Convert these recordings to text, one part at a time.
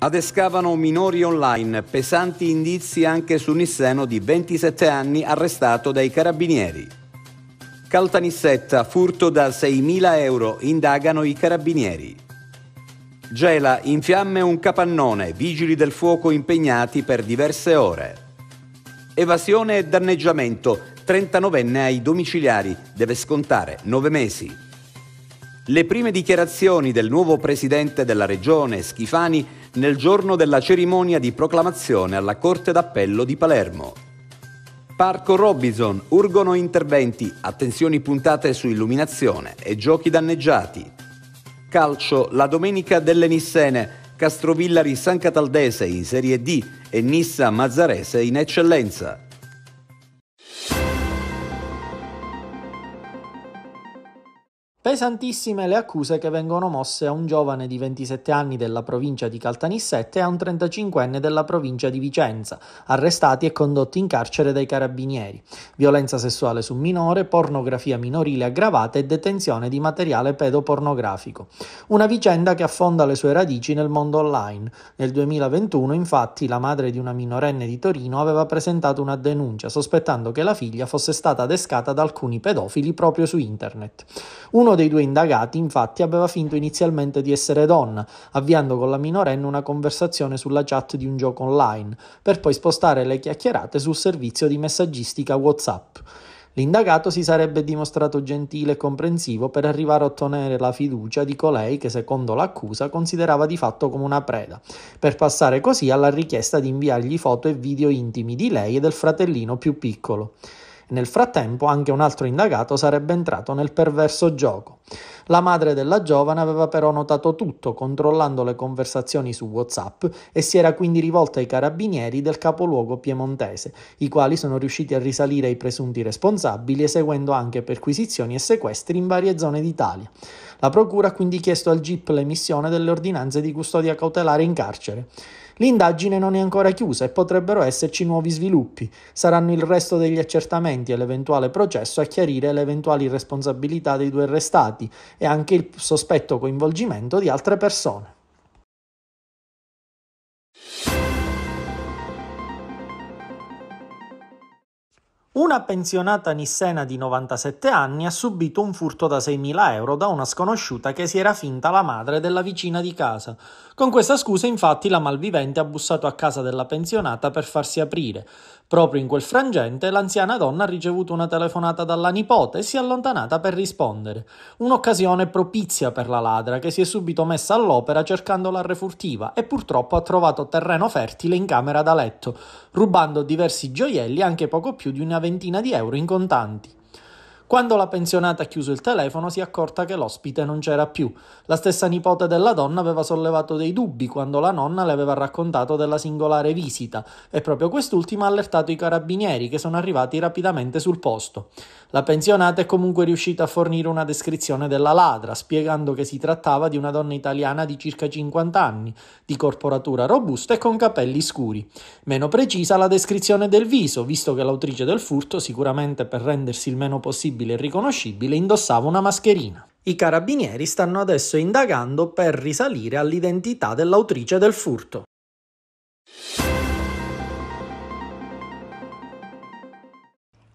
Adescavano minori online, pesanti indizi anche su Nisseno di 27 anni arrestato dai carabinieri. Caltanissetta, furto da 6.000 euro, indagano i carabinieri. Gela, in fiamme un capannone, vigili del fuoco impegnati per diverse ore. Evasione e danneggiamento, 39enne ai domiciliari, deve scontare 9 mesi. Le prime dichiarazioni del nuovo presidente della regione, Schifani, nel giorno della cerimonia di proclamazione alla Corte d'Appello di Palermo. Parco Robison, urgono interventi, attenzioni puntate su illuminazione e giochi danneggiati. Calcio, la domenica delle Nissene, Castrovillari San Cataldese in Serie D e Nissa Mazzarese in eccellenza. Pesantissime le accuse che vengono mosse a un giovane di 27 anni della provincia di Caltanissette e a un 35enne della provincia di Vicenza, arrestati e condotti in carcere dai carabinieri. Violenza sessuale su minore, pornografia minorile aggravata e detenzione di materiale pedopornografico. Una vicenda che affonda le sue radici nel mondo online. Nel 2021, infatti, la madre di una minorenne di Torino aveva presentato una denuncia sospettando che la figlia fosse stata adescata da alcuni pedofili proprio su internet. Uno uno dei due indagati, infatti, aveva finto inizialmente di essere donna, avviando con la minorenne una conversazione sulla chat di un gioco online, per poi spostare le chiacchierate sul servizio di messaggistica WhatsApp. L'indagato si sarebbe dimostrato gentile e comprensivo per arrivare a ottenere la fiducia di colei che, secondo l'accusa, considerava di fatto come una preda, per passare così alla richiesta di inviargli foto e video intimi di lei e del fratellino più piccolo. Nel frattempo anche un altro indagato sarebbe entrato nel perverso gioco. La madre della giovane aveva però notato tutto controllando le conversazioni su WhatsApp e si era quindi rivolta ai carabinieri del capoluogo piemontese, i quali sono riusciti a risalire ai presunti responsabili eseguendo anche perquisizioni e sequestri in varie zone d'Italia. La procura ha quindi chiesto al GIP l'emissione delle ordinanze di custodia cautelare in carcere. L'indagine non è ancora chiusa e potrebbero esserci nuovi sviluppi. Saranno il resto degli accertamenti e l'eventuale processo a chiarire le eventuali responsabilità dei due arrestati e anche il sospetto coinvolgimento di altre persone. Una pensionata nissena di 97 anni ha subito un furto da 6.000 euro da una sconosciuta che si era finta la madre della vicina di casa. Con questa scusa, infatti, la malvivente ha bussato a casa della pensionata per farsi aprire. Proprio in quel frangente l'anziana donna ha ricevuto una telefonata dalla nipote e si è allontanata per rispondere. Un'occasione propizia per la ladra che si è subito messa all'opera cercando la refurtiva e purtroppo ha trovato terreno fertile in camera da letto, rubando diversi gioielli e anche poco più di una ventina di euro in contanti. Quando la pensionata ha chiuso il telefono si è accorta che l'ospite non c'era più. La stessa nipote della donna aveva sollevato dei dubbi quando la nonna le aveva raccontato della singolare visita e proprio quest'ultima ha allertato i carabinieri che sono arrivati rapidamente sul posto. La pensionata è comunque riuscita a fornire una descrizione della ladra, spiegando che si trattava di una donna italiana di circa 50 anni, di corporatura robusta e con capelli scuri. Meno precisa la descrizione del viso, visto che l'autrice del furto, sicuramente per rendersi il meno possibile visibile e riconoscibile, indossava una mascherina. I carabinieri stanno adesso indagando per risalire all'identità dell'autrice del furto.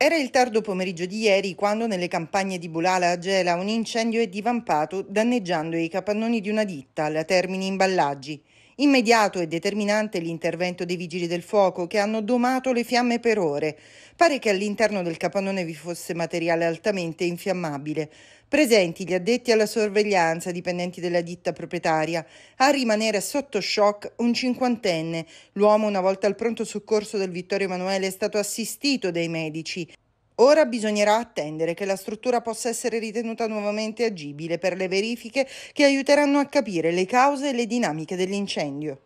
Era il tardo pomeriggio di ieri quando nelle campagne di Bulala a Gela un incendio è divampato danneggiando i capannoni di una ditta, alla Termini Imballaggi. Immediato e determinante l'intervento dei vigili del fuoco che hanno domato le fiamme per ore. Pare che all'interno del capannone vi fosse materiale altamente infiammabile. Presenti gli addetti alla sorveglianza, dipendenti della ditta proprietaria, a rimanere sotto shock un cinquantenne. L'uomo, una volta al pronto soccorso del Vittorio Emanuele, è stato assistito dai medici. Ora bisognerà attendere che la struttura possa essere ritenuta nuovamente agibile per le verifiche che aiuteranno a capire le cause e le dinamiche dell'incendio.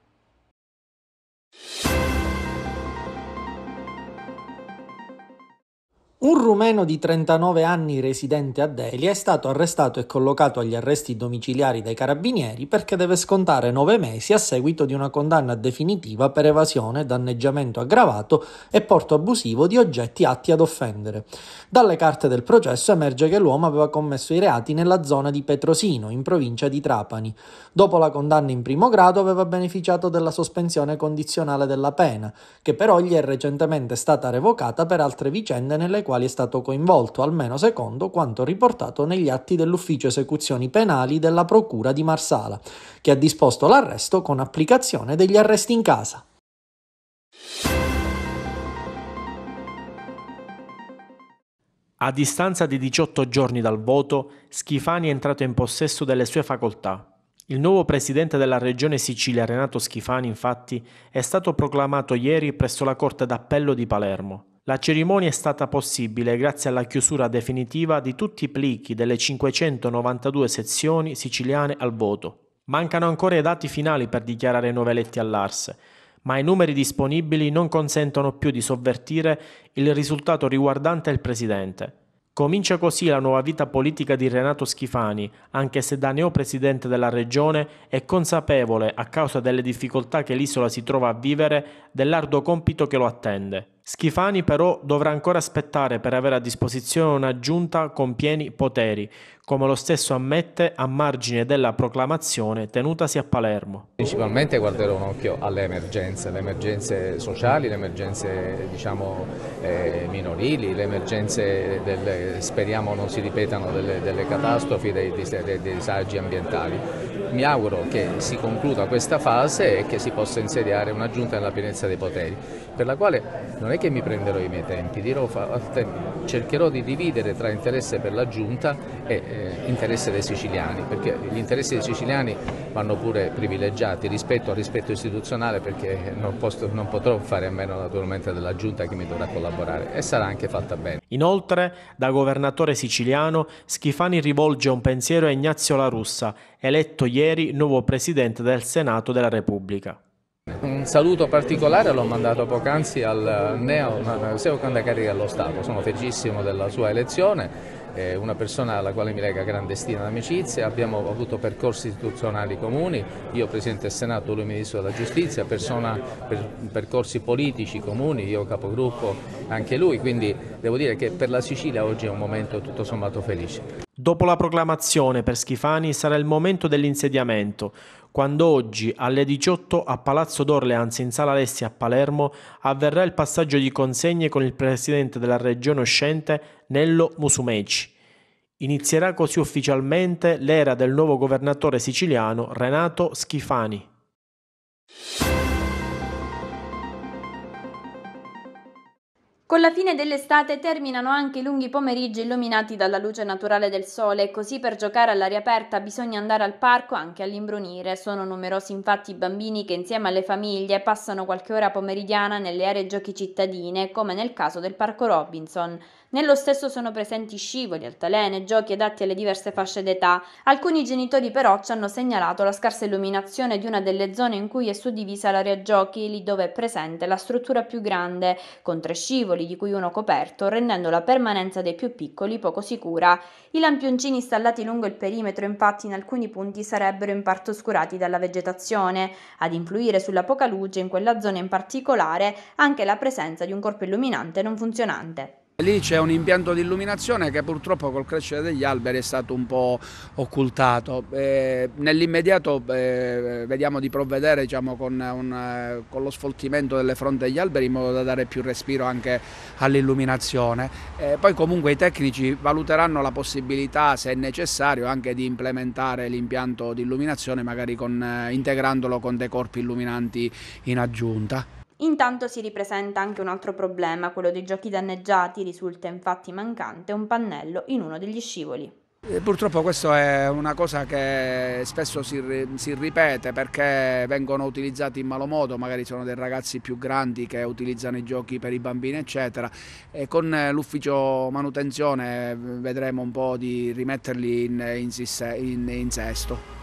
Un rumeno di 39 anni residente a Delhi è stato arrestato e collocato agli arresti domiciliari dai carabinieri perché deve scontare 9 mesi a seguito di una condanna definitiva per evasione, danneggiamento aggravato e porto abusivo di oggetti atti ad offendere. Dalle carte del processo emerge che l'uomo aveva commesso i reati nella zona di Petrosino, in provincia di Trapani. Dopo la condanna in primo grado aveva beneficiato della sospensione condizionale della pena, che però gli è recentemente stata revocata per altre vicende nelle quali quali è stato coinvolto, almeno secondo quanto riportato negli atti dell'Ufficio Esecuzioni Penali della Procura di Marsala, che ha disposto l'arresto con applicazione degli arresti in casa. A distanza di 18 giorni dal voto, Schifani è entrato in possesso delle sue facoltà. Il nuovo presidente della regione Sicilia, Renato Schifani, infatti, è stato proclamato ieri presso la Corte d'Appello di Palermo. La cerimonia è stata possibile grazie alla chiusura definitiva di tutti i plichi delle 592 sezioni siciliane al voto. Mancano ancora i dati finali per dichiarare i nuovi eletti all'Ars, ma i numeri disponibili non consentono più di sovvertire il risultato riguardante il presidente. Comincia così la nuova vita politica di Renato Schifani, anche se da neopresidente della regione è consapevole, a causa delle difficoltà che l'isola si trova a vivere, dell'ardo compito che lo attende. Schifani però dovrà ancora aspettare per avere a disposizione una giunta con pieni poteri, come lo stesso ammette a margine della proclamazione tenutasi a Palermo. Principalmente guarderò un occhio alle emergenze, le emergenze sociali, le emergenze diciamo, eh, minorili, le emergenze, delle, speriamo non si ripetano, delle, delle catastrofi, dei, dei, dei disagi ambientali. Mi auguro che si concluda questa fase e che si possa insediare una giunta nella pienezza dei poteri per la quale non è che mi prenderò i miei tempi, dirò, cercherò di dividere tra interesse per la giunta e eh, interesse dei siciliani, perché gli interessi dei siciliani vanno pure privilegiati rispetto al rispetto istituzionale perché non, posso, non potrò fare a meno naturalmente della giunta che mi dovrà collaborare e sarà anche fatta bene. Inoltre, da governatore siciliano, Schifani rivolge un pensiero a Ignazio La Russa, eletto ieri nuovo presidente del Senato della Repubblica. Un saluto particolare l'ho mandato poc'anzi al neo Mauseo Candacari dello Stato, sono felicissimo della sua elezione è una persona alla quale mi lega grandestina amicizia, abbiamo avuto percorsi istituzionali comuni, io Presidente del Senato, lui Ministro della Giustizia, persona, per, percorsi politici comuni, io capogruppo anche lui, quindi devo dire che per la Sicilia oggi è un momento tutto sommato felice. Dopo la proclamazione per Schifani sarà il momento dell'insediamento, quando oggi alle 18 a Palazzo d'Orleans in Sala Alessi a Palermo avverrà il passaggio di consegne con il presidente della regione uscente Nello Musumeci. Inizierà così ufficialmente l'era del nuovo governatore siciliano Renato Schifani. Con la fine dell'estate terminano anche i lunghi pomeriggi illuminati dalla luce naturale del sole, così per giocare all'aria aperta bisogna andare al parco anche all'imbrunire. Sono numerosi infatti i bambini che insieme alle famiglie passano qualche ora pomeridiana nelle aree giochi cittadine, come nel caso del Parco Robinson. Nello stesso sono presenti scivoli, altalene, giochi adatti alle diverse fasce d'età. Alcuni genitori però ci hanno segnalato la scarsa illuminazione di una delle zone in cui è suddivisa l'area giochi, lì dove è presente la struttura più grande, con tre scivoli di cui uno coperto, rendendo la permanenza dei più piccoli poco sicura. I lampioncini installati lungo il perimetro infatti in alcuni punti sarebbero in parte oscurati dalla vegetazione. Ad influire sulla poca luce in quella zona in particolare anche la presenza di un corpo illuminante non funzionante. Lì c'è un impianto di illuminazione che purtroppo col crescere degli alberi è stato un po' occultato. Eh, nell'immediato eh, vediamo di provvedere diciamo, con, eh, un, eh, con, lo sfoltimento delle fronte degli alberi in modo da dare più respiro anche all'illuminazione. Eh, poi comunque i tecnici valuteranno la possibilità, se necessario, anche di implementare l'impianto di illuminazione magari con, eh, integrandolo con dei corpi illuminanti in aggiunta. Intanto si ripresenta anche un altro problema, quello dei giochi danneggiati, risulta infatti mancante un pannello in uno degli scivoli. Purtroppo questa è una cosa che spesso si, si, ripete perché vengono utilizzati in malo modo, magari sono dei ragazzi più grandi che utilizzano i giochi per i bambini eccetera e con l'ufficio manutenzione vedremo un po' di rimetterli in, in, in, in sesto.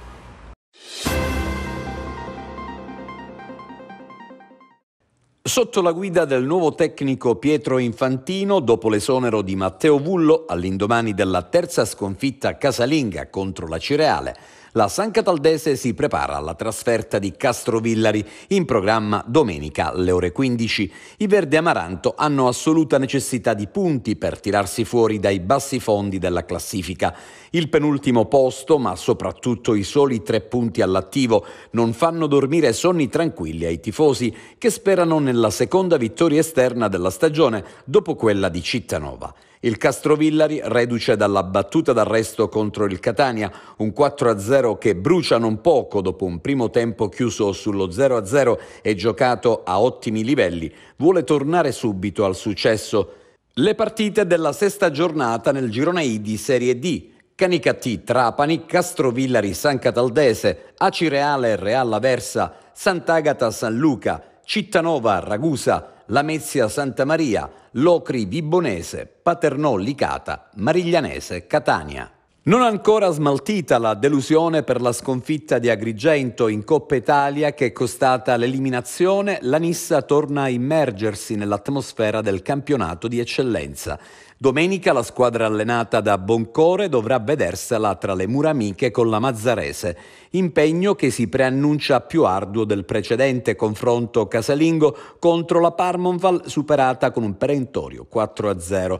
Sotto la guida del nuovo tecnico Pietro Infantino, dopo l'esonero di Matteo Vullo all'indomani della terza sconfitta casalinga contro la Cireale, la San Cataldese si prepara alla trasferta di Castrovillari in programma domenica alle ore 15. I Verde Amaranto hanno assoluta necessità di punti per tirarsi fuori dai bassi fondi della classifica. Il penultimo posto, ma soprattutto i soli tre punti all'attivo, non fanno dormire sonni tranquilli ai tifosi che sperano nella seconda vittoria esterna della stagione dopo quella di Cittanova. Il Castrovillari reduce dalla battuta d'arresto contro il Catania, un 4-0 che brucia non poco dopo un primo tempo chiuso sullo 0-0 e giocato a ottimi livelli, vuole tornare subito al successo. Le partite della sesta giornata nel girone I di Serie D. Canicattì, Trapani, Castrovillari, San Cataldese, Acireale, Real Aversa, Sant'Agata, San Luca, Cittanova, Ragusa, Lamezia, Santa Maria, Locri Vibonese, Paternò Licata, Mariglianese, Catania. Non ancora smaltita la delusione per la sconfitta di Agrigento in Coppa Italia che è costata l'eliminazione, la Nissa torna a immergersi nell'atmosfera del campionato di eccellenza. Domenica la squadra allenata da Boncore dovrà vedersela tra le mura amiche con la Mazzarese, impegno che si preannuncia più arduo del precedente confronto casalingo contro la Parmonval superata con un perentorio 4-0.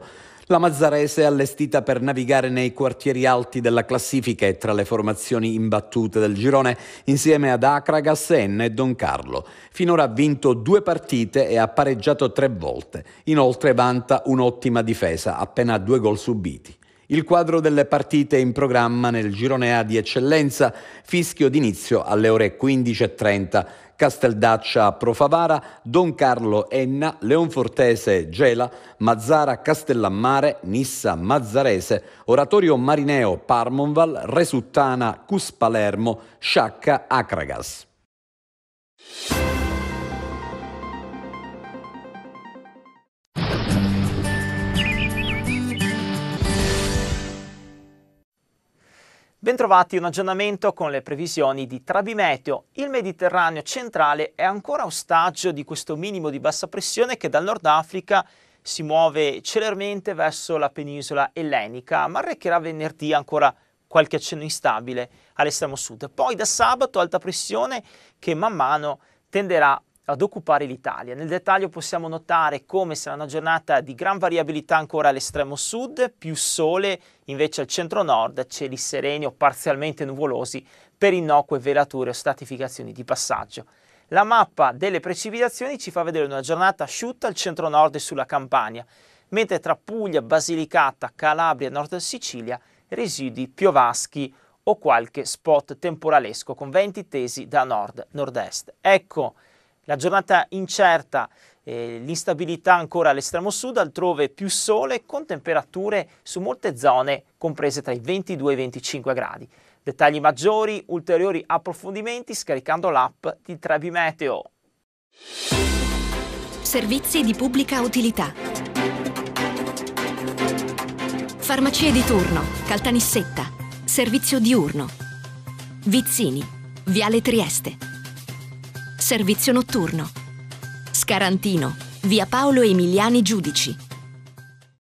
La Mazzarese è allestita per navigare nei quartieri alti della classifica e tra le formazioni imbattute del girone insieme ad Acraga, Senna e Don Carlo. Finora ha vinto due partite e ha pareggiato tre volte. Inoltre vanta un'ottima difesa, appena due gol subiti. Il quadro delle partite in programma nel girone A di eccellenza, fischio d'inizio alle ore 15.30. Casteldaccia Profavara, Don Carlo Enna, Leonfortese Gela, Mazzara Castellammare, Nissa Mazzarese, Oratorio Marineo Parmonval, Resuttana Cus Palermo, Sciacca Acragas. Bentrovati, un aggiornamento con le previsioni di Trabimeteo. Il Mediterraneo centrale è ancora ostaggio di questo minimo di bassa pressione che dal Nord Africa si muove celermente verso la penisola ellenica, ma recherà venerdì ancora qualche accenno instabile all'estremo sud. Poi da sabato alta pressione che man mano tenderà ad occupare l'Italia. Nel dettaglio possiamo notare come sarà una giornata di gran variabilità ancora all'estremo sud, più sole, invece al centro-nord cieli sereni o parzialmente nuvolosi per innocue velature o stratificazioni di passaggio. La mappa delle precipitazioni ci fa vedere una giornata asciutta al centro-nord e sulla Campania, mentre tra Puglia, Basilicata, Calabria e Nord Sicilia residui piovaschi o qualche spot temporalesco con venti tesi da nord-nord-est. Ecco la giornata incerta, eh, l'instabilità ancora all'estremo sud, altrove più sole con temperature su molte zone comprese tra i 22 e i 25 gradi. Dettagli maggiori, ulteriori approfondimenti scaricando l'app di Trebi Meteo. Servizi di pubblica utilità. Farmacie di turno, Caltanissetta, servizio diurno. Vizzini, Viale Trieste servizio notturno. Scarantino, via Paolo Emiliani Giudici,